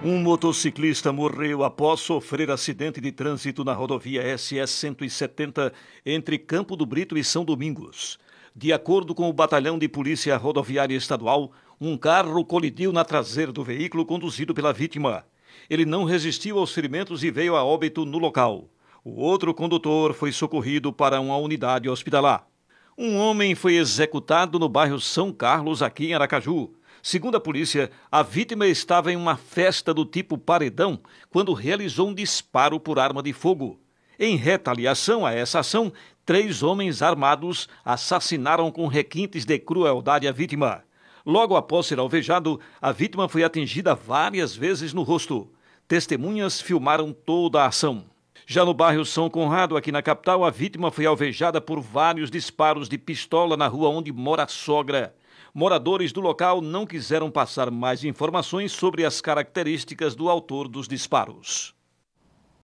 Um motociclista morreu após sofrer acidente de trânsito na rodovia SS 170 entre Campo do Brito e São Domingos. De acordo com o Batalhão de Polícia Rodoviária Estadual, um carro colidiu na traseira do veículo conduzido pela vítima. Ele não resistiu aos ferimentos e veio a óbito no local. O outro condutor foi socorrido para uma unidade hospitalar. Um homem foi executado no bairro São Carlos, aqui em Aracaju. Segundo a polícia, a vítima estava em uma festa do tipo paredão quando realizou um disparo por arma de fogo. Em retaliação a essa ação, três homens armados assassinaram com requintes de crueldade a vítima. Logo após ser alvejado, a vítima foi atingida várias vezes no rosto. Testemunhas filmaram toda a ação. Já no bairro São Conrado, aqui na capital, a vítima foi alvejada por vários disparos de pistola na rua onde mora a sogra. Moradores do local não quiseram passar mais informações sobre as características do autor dos disparos.